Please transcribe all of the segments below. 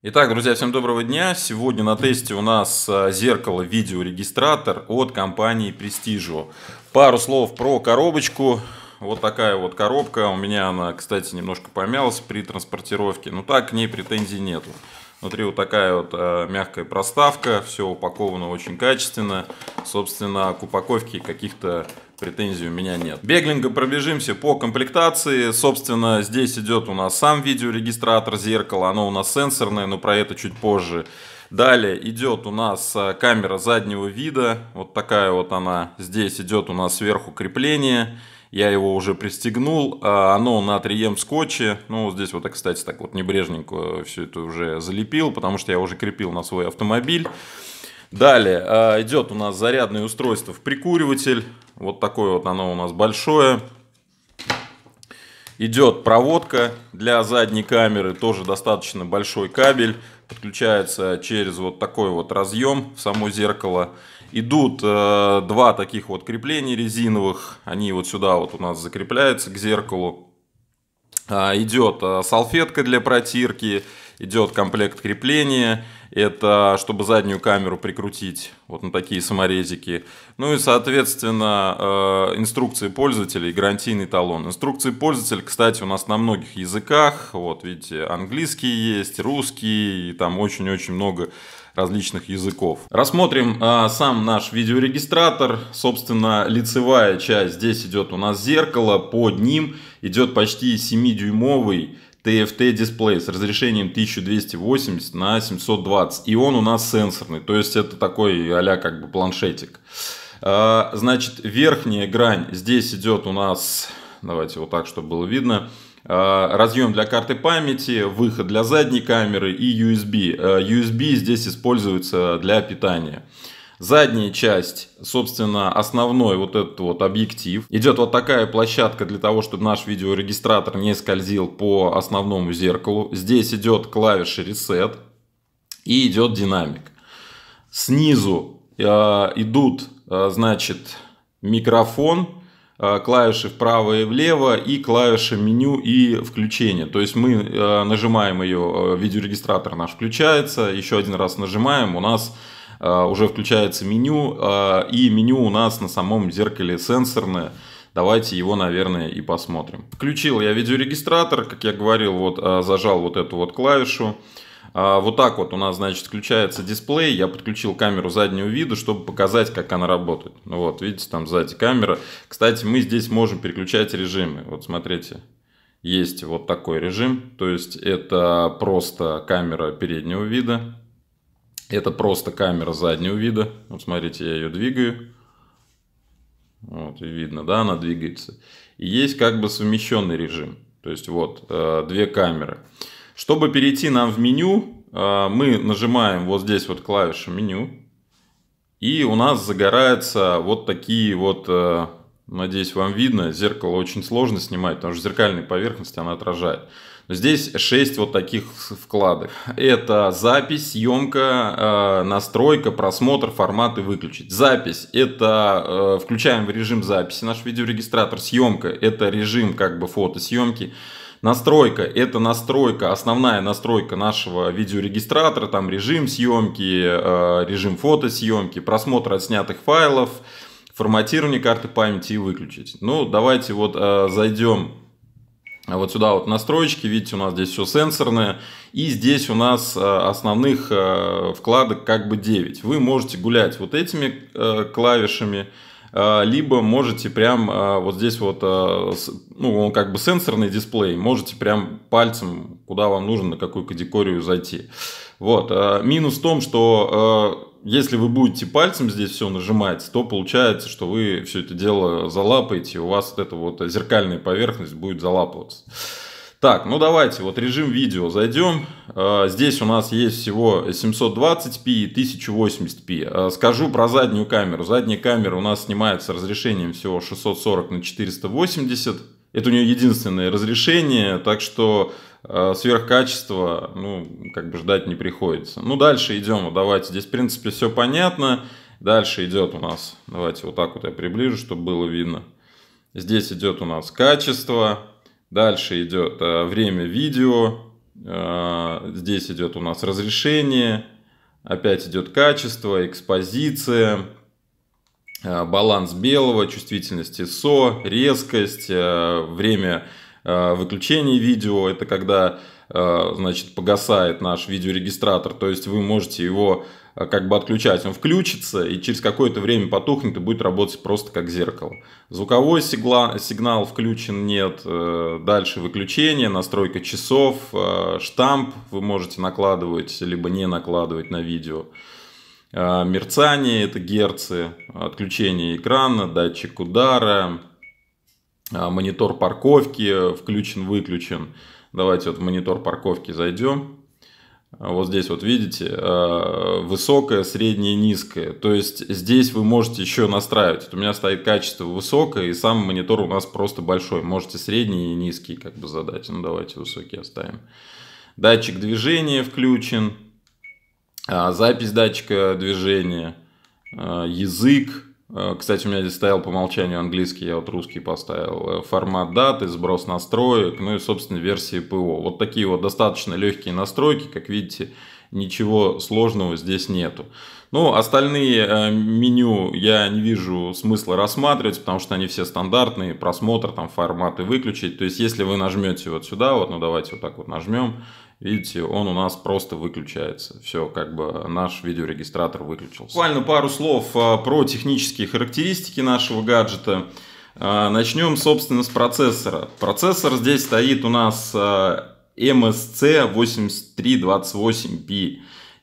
Итак, друзья, всем доброго дня. Сегодня на тесте у нас э, зеркало видеорегистратор от компании Prestigio. Пару слов про коробочку. Вот такая вот коробка. У меня она, кстати, немножко помялась при транспортировке. Но ну так к ней претензий нету. Внутри вот такая вот э, мягкая проставка. Все упаковано очень качественно. Собственно, к упаковке каких-то претензий у меня нет. Беглинга пробежимся по комплектации. Собственно, здесь идет у нас сам видеорегистратор зеркало. Оно у нас сенсорное, но про это чуть позже. Далее идет у нас а, камера заднего вида. Вот такая вот она. Здесь идет у нас сверху крепление. Я его уже пристегнул. А, оно на 3М скотче. Ну, здесь вот, кстати, так вот небрежненько э, все это уже залепил, потому что я уже крепил на свой автомобиль. Далее э, идет у нас зарядное устройство в прикуриватель. Вот такое вот оно у нас большое. Идет проводка для задней камеры, тоже достаточно большой кабель. Подключается через вот такой вот разъем в само зеркало. Идут э, два таких вот крепления резиновых. Они вот сюда вот у нас закрепляются к зеркалу. Э, идет э, салфетка для протирки идет комплект крепления, это чтобы заднюю камеру прикрутить вот на такие саморезики. Ну и, соответственно, э, инструкции пользователей, гарантийный талон. Инструкции пользователя, кстати, у нас на многих языках. Вот, видите, английский есть, русский, и там очень-очень много различных языков. Рассмотрим э, сам наш видеорегистратор. Собственно, лицевая часть. Здесь идет у нас зеркало. Под ним идет почти 7-дюймовый TFT дисплей с разрешением 1280 на 720. И он у нас сенсорный, то есть это такой а как бы планшетик. А, значит, верхняя грань здесь идет у нас, давайте вот так, чтобы было видно, а, разъем для карты памяти, выход для задней камеры и USB. USB а, здесь используется для питания. Задняя часть, собственно, основной вот этот вот объектив. Идет вот такая площадка для того, чтобы наш видеорегистратор не скользил по основному зеркалу. Здесь идет клавиша Reset и идет динамик. Снизу э, идут, э, значит, микрофон, э, клавиши вправо и влево и клавиши меню и включение. То есть мы э, нажимаем ее, э, видеорегистратор наш включается, еще один раз нажимаем, у нас а, уже включается меню, а, и меню у нас на самом зеркале сенсорное. Давайте его, наверное, и посмотрим. Включил я видеорегистратор, как я говорил, вот а, зажал вот эту вот клавишу. Вот так вот у нас, значит, включается дисплей. Я подключил камеру заднего вида, чтобы показать, как она работает. Ну вот, видите, там сзади камера. Кстати, мы здесь можем переключать режимы. Вот, смотрите. Есть вот такой режим, то есть это просто камера переднего вида, это просто камера заднего вида. Вот смотрите, я ее двигаю. Вот, видно, да, она двигается. И есть как бы совмещенный режим. То есть вот э, две камеры. Чтобы перейти нам в меню, э, мы нажимаем вот здесь вот клавишу меню. И у нас загораются вот такие вот, э, надеюсь, вам видно, зеркало очень сложно снимать, потому что зеркальная поверхность она отражает. Здесь 6 вот таких вкладок. Это запись, съемка, э, настройка, просмотр, форматы выключить. Запись – это э, включаем в режим записи наш видеорегистратор. Съемка – это режим как бы фотосъемки. Настройка – это настройка, основная настройка нашего видеорегистратора, там режим съемки, э, режим фотосъемки, просмотр отснятых файлов, форматирование карты памяти и выключить. Ну, давайте вот зайдем вот сюда вот настроечки, видите, у нас здесь все сенсорное. И здесь у нас э, основных э, вкладок как бы 9. Вы можете гулять вот этими э, клавишами, либо можете прям вот здесь вот, ну, он как бы сенсорный дисплей, можете прям пальцем, куда вам нужно, на какую категорию зайти. Вот. Минус в том, что если вы будете пальцем здесь все нажимать, то получается, что вы все это дело залапаете, у вас вот эта вот зеркальная поверхность будет залапываться. Так, ну давайте, вот режим видео зайдем. А, здесь у нас есть всего 720p и 1080p. А, скажу про заднюю камеру. Задняя камера у нас снимается с разрешением всего 640 на 480 это у нее единственное разрешение, так что э, сверхкачество, ну, как бы ждать не приходится. Ну, дальше идем, давайте, здесь, в принципе, все понятно. Дальше идет у нас, давайте вот так вот я приближу, чтобы было видно. Здесь идет у нас качество, дальше идет э, время видео, э, здесь идет у нас разрешение, опять идет качество, экспозиция, Э, баланс белого, чувствительность ISO, резкость, э, время э, выключения видео. Это когда значит, погасает наш видеорегистратор. То есть вы можете его как бы отключать. Он включится и через какое-то время потухнет и будет работать просто как зеркало. Звуковой сигла, сигнал включен нет. Дальше выключение, настройка часов, штамп вы можете накладывать, либо не накладывать на видео. Э, мерцание, это герцы, отключение экрана, датчик удара, э, монитор парковки включен-выключен. Давайте вот в монитор парковки зайдем. Вот здесь вот видите, э, высокое, среднее, низкое. То есть здесь вы можете еще настраивать. Вот у меня стоит качество высокое, и сам монитор у нас просто большой. Можете средний и низкий как бы задать. Ну давайте высокий оставим. Датчик движения включен а, запись датчика движения, а, язык. А, кстати, у меня здесь стоял по умолчанию английский, я вот русский поставил. Э, формат даты, сброс настроек, ну и, собственно, версии ПО. Вот такие вот достаточно легкие настройки, как видите, ничего сложного здесь нету. Ну, остальные э, меню я не вижу смысла рассматривать, потому что они все стандартные, просмотр, там форматы выключить. То есть, если вы нажмете вот сюда, вот, ну давайте вот так вот нажмем, Видите, он у нас просто выключается. Все, как бы наш видеорегистратор выключился. Буквально пару слов а, про технические характеристики нашего гаджета. А, Начнем, собственно, с процессора. Процессор здесь стоит у нас а, MSC 8328P.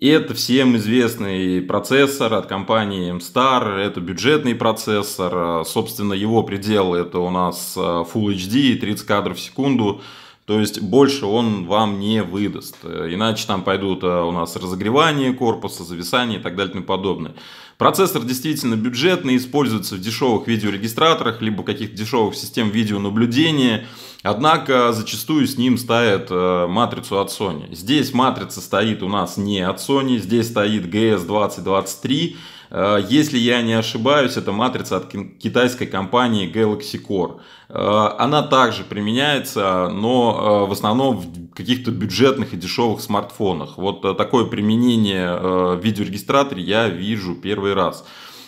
Это всем известный процессор от компании MStar, это бюджетный процессор, собственно его пределы это у нас Full HD, 30 кадров в секунду, то есть больше он вам не выдаст. Э, иначе там пойдут э, у нас разогревание корпуса, зависание и так далее и тому подобное. Процессор действительно бюджетный, используется в дешевых видеорегистраторах, либо каких-то дешевых систем видеонаблюдения. Однако зачастую с ним ставят э, матрицу от Sony. Здесь матрица стоит у нас не от Sony, здесь стоит GS2023. Э, если я не ошибаюсь, это матрица от китайской компании Galaxy Core. Э, она также применяется, но э, в основном в каких-то бюджетных и дешевых смартфонах. Вот такое применение в видеорегистраторе я вижу первый раз.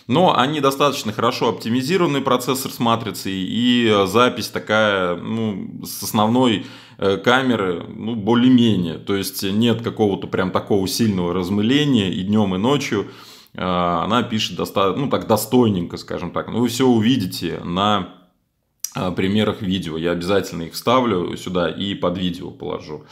Но они достаточно хорошо оптимизированный процессор с матрицей и запись такая ну, с основной камеры ну, более-менее. То есть нет какого-то прям такого сильного размыления и днем, и ночью. Э, она пишет достаточно, ну так достойненько, скажем так. Ну вы все увидите на э, примерах видео. Я обязательно их вставлю сюда и под видео положу.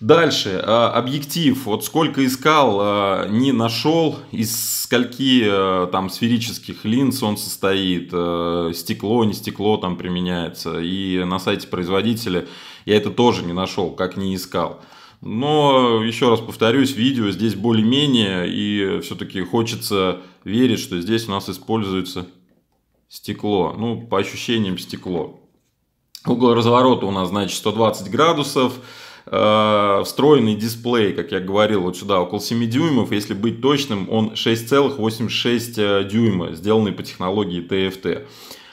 Дальше, э, объектив, вот сколько искал, не нашел, из скольки там сферических линз он состоит, стекло, не стекло там применяется, и на сайте производителя я это тоже не нашел, как не искал. Но, еще раз повторюсь, видео здесь более-менее, и все-таки хочется верить, что здесь у нас используется стекло. Ну, по ощущениям стекло. Угол разворота у нас, значит, 120 градусов. Э, встроенный дисплей, как я говорил, вот сюда около 7 дюймов. Если быть точным, он 6,86 э, дюйма, сделанный по технологии TFT.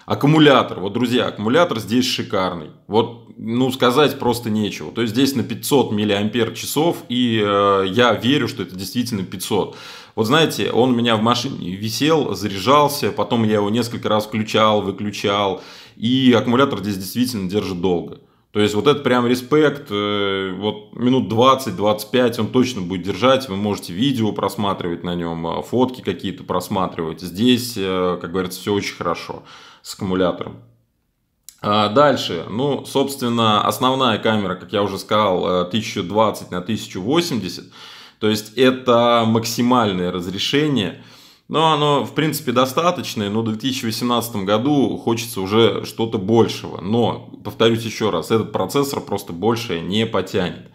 Аккумулятор. Вот, друзья, аккумулятор здесь шикарный. Вот ну, сказать просто нечего. То есть здесь на 500 миллиампер часов, и э, я верю, что это действительно 500. Вот знаете, он у меня в машине висел, заряжался, потом я его несколько раз включал, выключал, и аккумулятор здесь действительно держит долго. То есть вот это прям респект, э, вот минут 20-25 он точно будет держать, вы можете видео просматривать на нем, э, фотки какие-то просматривать. Здесь, э, как говорится, все очень хорошо с аккумулятором. А, дальше, ну, собственно, основная камера, как я уже сказал, 1020 э, на 1080. То есть это максимальное разрешение. Но оно, в принципе, достаточное, но в 2018 году хочется уже что-то большего. Но, повторюсь еще раз, этот процессор просто больше не потянет.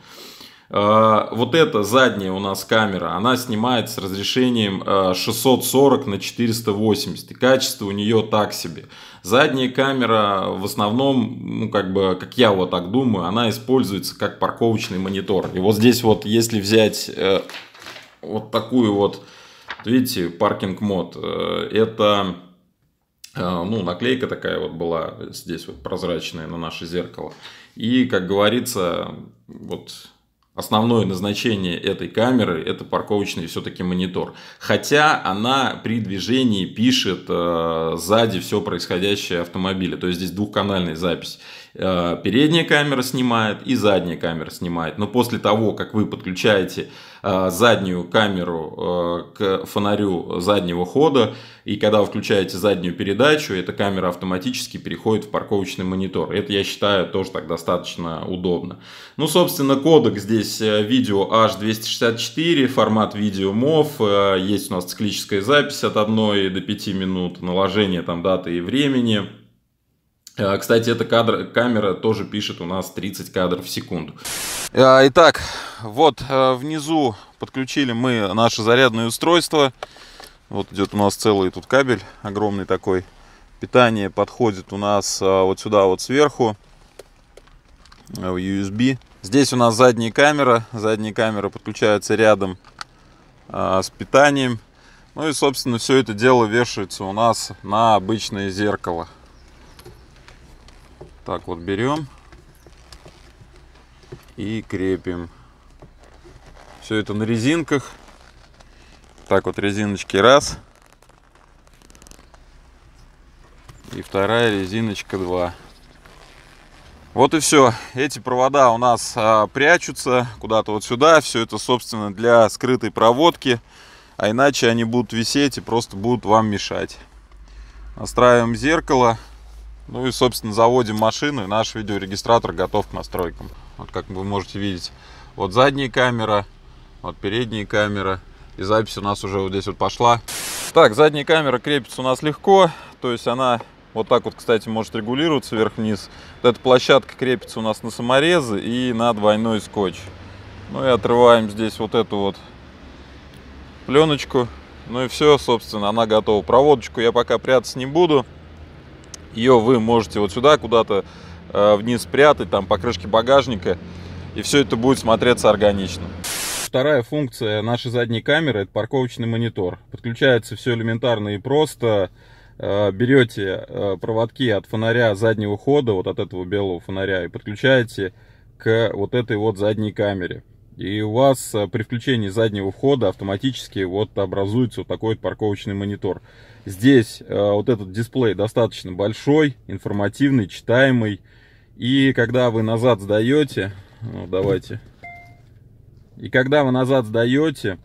Э, вот эта задняя у нас камера, она снимает с разрешением 640 э, на 480, и качество у нее так себе. Задняя камера в основном, ну как бы, как я вот так думаю, она используется как парковочный монитор. И вот здесь вот, если взять э, вот такую вот, видите, паркинг мод, это... Ну, наклейка такая вот была здесь вот прозрачная на наше зеркало. И, как говорится, вот Основное назначение этой камеры это парковочный все-таки монитор. Хотя она при движении пишет э, сзади все происходящее автомобиля. То есть здесь двухканальная запись. Э, передняя камера снимает и задняя камера снимает. Но после того, как вы подключаете э, заднюю камеру э, к фонарю заднего хода, и когда вы включаете заднюю передачу, эта камера автоматически переходит в парковочный монитор. Это, я считаю, тоже так достаточно удобно. Ну, собственно, кодек здесь видео H264, формат видео MOV, есть у нас циклическая запись от 1 до 5 минут, наложение там даты и времени, а, кстати, эта кадр, камера тоже пишет у нас 30 кадров в секунду. А, итак, вот э, внизу подключили мы наше зарядное устройство. Вот идет у нас целый тут кабель, огромный такой. Питание подходит у нас э, вот сюда вот сверху, э, в USB. Здесь у нас задняя камера. Задняя камера подключается рядом с питанием. Ну и, собственно, все это дело вешается у нас на обычное зеркало. Так вот берем и крепим. Все это на резинках. Так вот резиночки раз. И вторая резиночка два. Вот и все. Эти провода у нас а, прячутся куда-то вот сюда. Все это, собственно, для скрытой проводки. А иначе они будут висеть и просто будут вам мешать. Настраиваем зеркало. Ну и, собственно, заводим машину, и наш видеорегистратор готов к настройкам. Вот как вы можете видеть, вот задняя камера, вот передняя камера, и запись у нас уже вот здесь вот пошла. Так, задняя камера крепится у нас легко, то есть она вот так вот, кстати, может регулироваться вверх-вниз. Вот эта площадка крепится у нас на саморезы и на двойной скотч. Ну и отрываем здесь вот эту вот пленочку. Ну и все, собственно, она готова. Проводочку я пока прятаться не буду. Ее вы можете вот сюда куда-то э, вниз спрятать, там по крышке багажника, и все это будет смотреться органично. Вторая функция нашей задней камеры – это парковочный монитор. Подключается все элементарно и просто. Э, Берете э, проводки от фонаря заднего хода, вот от этого белого фонаря, и подключаете к вот этой вот задней камере. И у вас э, при включении заднего входа автоматически вот образуется вот такой вот парковочный монитор. Здесь э, вот этот дисплей достаточно большой, информативный, читаемый. И когда вы назад сдаете, ну, давайте. И когда вы назад сдаете,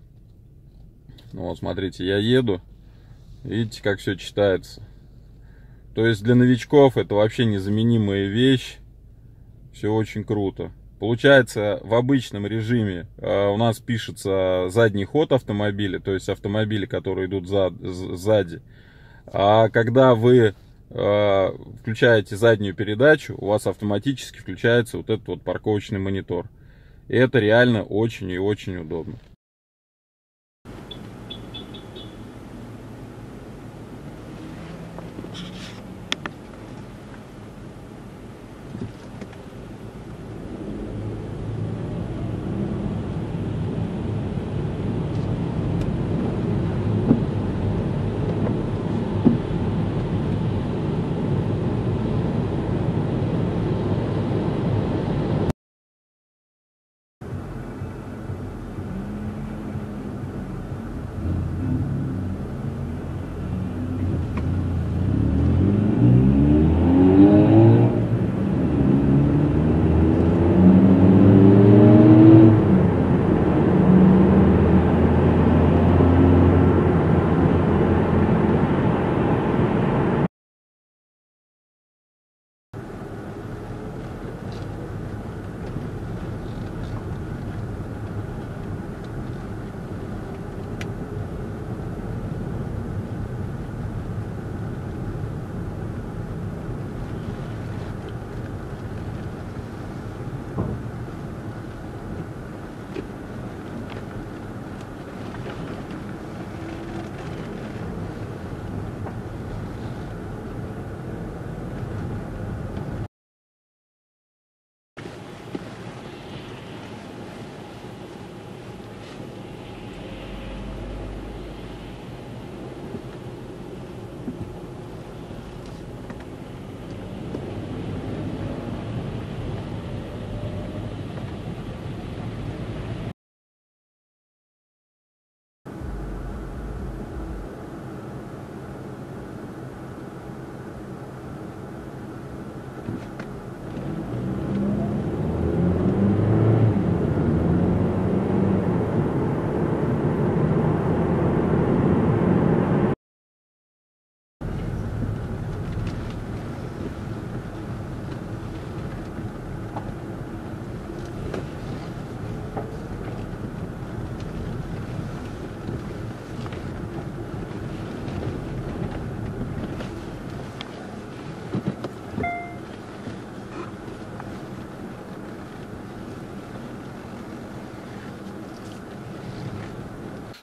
ну вот смотрите, я еду, видите, как все читается. То есть для новичков это вообще незаменимая вещь. Все очень круто. Получается, в обычном режиме э, у нас пишется задний ход автомобиля, то есть автомобили, которые идут зад, сзади. А когда вы э, включаете заднюю передачу, у вас автоматически включается вот этот вот парковочный монитор. И это реально очень и очень удобно.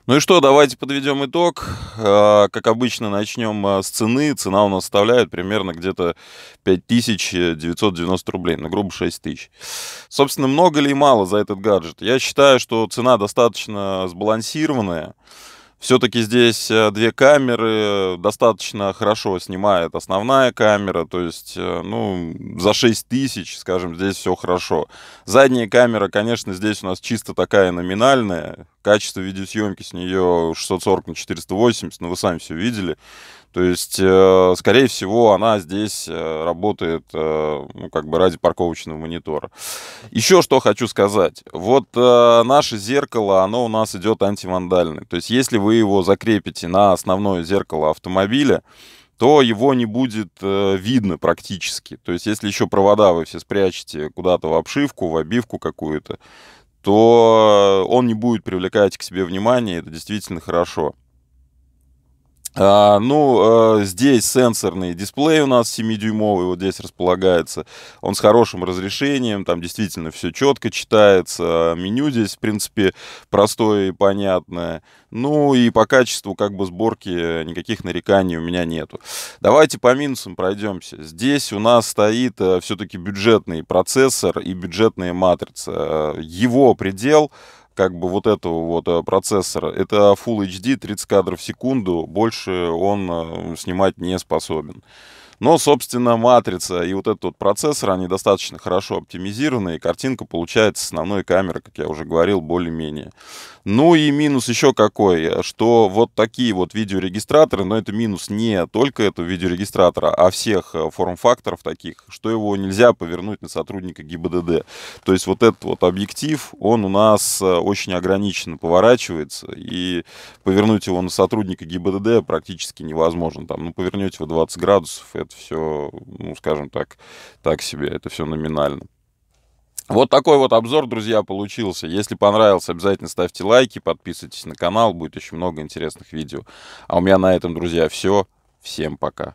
Ну и что, давайте подведем итог. А, как обычно, начнем а, с цены. Цена у нас составляет примерно где-то 5990 рублей, на ну, грубо 6000. Собственно, много ли и мало за этот гаджет? Я считаю, что цена достаточно сбалансированная. Все-таки здесь э, две камеры, э, достаточно хорошо снимает основная камера, то есть, э, ну, за 6 тысяч, скажем, здесь все хорошо. Задняя камера, конечно, здесь у нас чисто такая номинальная, качество видеосъемки с нее 640 на 480, но ну, вы сами все видели. То есть, э, скорее всего, она здесь э, работает, э, ну, как бы ради парковочного монитора. Еще что хочу сказать. Вот наше зеркало, оно у нас идет антивандальное. То есть, если вы его закрепите на основное зеркало автомобиля, то его не будет видно практически. То есть, если еще провода вы все спрячете куда-то в обшивку, в обивку какую-то, то он не будет привлекать к себе внимание, это действительно хорошо. А, ну, э, здесь сенсорный дисплей у нас 7-дюймовый, вот здесь располагается. Он с хорошим разрешением, там действительно все четко читается. Меню здесь, в принципе, простое и понятное. Ну и по качеству как бы сборки никаких нареканий у меня нету. Давайте по минусам пройдемся. Здесь у нас стоит э, все-таки бюджетный процессор и бюджетная матрица. Э, его предел как бы вот этого вот э, процессора. Это Full HD, 30 кадров в секунду, больше он э, снимать не способен. Но, собственно, матрица и вот этот вот процессор, они достаточно хорошо оптимизированы, и картинка получается с основной камеры, как я уже говорил, более-менее. Ну и минус еще какой, что вот такие вот видеорегистраторы, но это минус не только этого видеорегистратора, а всех э, форм-факторов таких, что его нельзя повернуть на сотрудника ГИБДД. То есть вот этот вот объектив, он у нас э, очень ограниченно поворачивается, и повернуть его на сотрудника ГИБДД практически невозможно. Там, ну, повернете его 20 градусов, это это все, ну, скажем так, так себе, это все номинально. Вот такой вот обзор, друзья, получился. Если понравился, обязательно ставьте лайки, подписывайтесь на канал, будет очень много интересных видео. А у меня на этом, друзья, все. Всем пока.